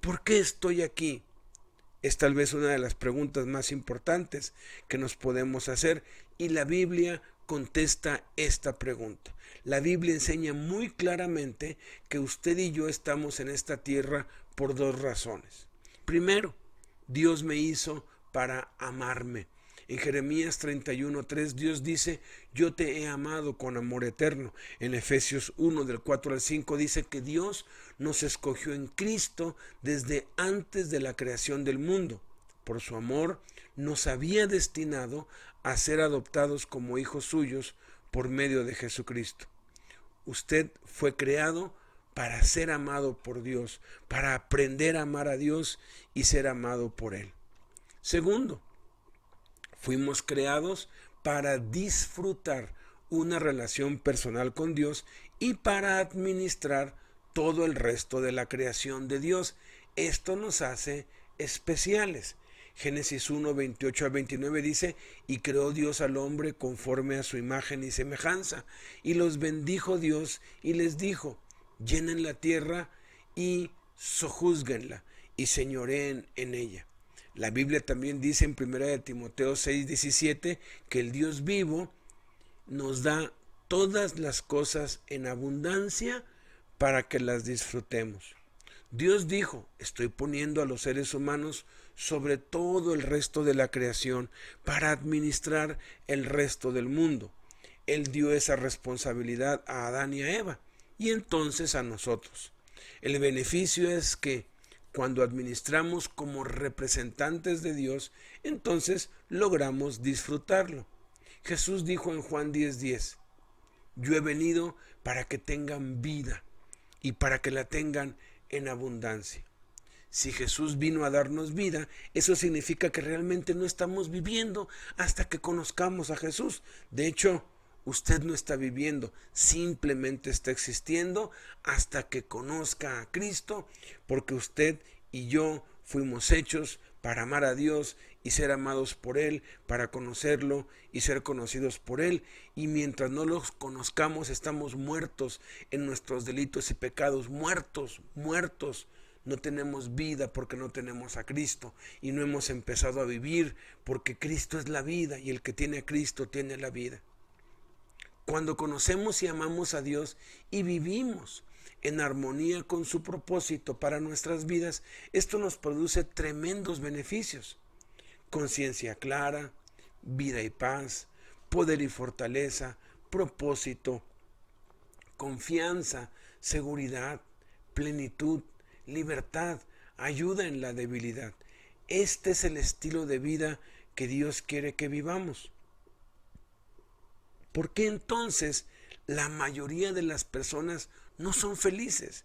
¿Por qué estoy aquí? Es tal vez una de las preguntas más importantes que nos podemos hacer y la Biblia contesta esta pregunta. La Biblia enseña muy claramente que usted y yo estamos en esta tierra por dos razones. Primero, Dios me hizo para amarme. En Jeremías 31.3 Dios dice, yo te he amado con amor eterno. En Efesios 1 del 4 al 5 dice que Dios nos escogió en Cristo desde antes de la creación del mundo. Por su amor nos había destinado a ser adoptados como hijos suyos por medio de Jesucristo. Usted fue creado para ser amado por Dios, para aprender a amar a Dios y ser amado por Él. Segundo, Fuimos creados para disfrutar una relación personal con Dios y para administrar todo el resto de la creación de Dios. Esto nos hace especiales. Génesis 1, 28 al 29 dice, y creó Dios al hombre conforme a su imagen y semejanza, y los bendijo Dios y les dijo, llenen la tierra y sojuzguenla y señoreen en ella la Biblia también dice en 1 Timoteo 6.17 que el Dios vivo nos da todas las cosas en abundancia para que las disfrutemos. Dios dijo, estoy poniendo a los seres humanos sobre todo el resto de la creación para administrar el resto del mundo. Él dio esa responsabilidad a Adán y a Eva y entonces a nosotros. El beneficio es que cuando administramos como representantes de Dios, entonces logramos disfrutarlo. Jesús dijo en Juan 10:10, yo he venido para que tengan vida y para que la tengan en abundancia. Si Jesús vino a darnos vida, eso significa que realmente no estamos viviendo hasta que conozcamos a Jesús. De hecho, Usted no está viviendo, simplemente está existiendo hasta que conozca a Cristo, porque usted y yo fuimos hechos para amar a Dios y ser amados por Él, para conocerlo y ser conocidos por Él. Y mientras no los conozcamos, estamos muertos en nuestros delitos y pecados, muertos, muertos. No tenemos vida porque no tenemos a Cristo y no hemos empezado a vivir porque Cristo es la vida y el que tiene a Cristo tiene la vida. Cuando conocemos y amamos a Dios y vivimos en armonía con su propósito para nuestras vidas, esto nos produce tremendos beneficios. Conciencia clara, vida y paz, poder y fortaleza, propósito, confianza, seguridad, plenitud, libertad, ayuda en la debilidad. Este es el estilo de vida que Dios quiere que vivamos. ¿Por qué entonces la mayoría de las personas no son felices?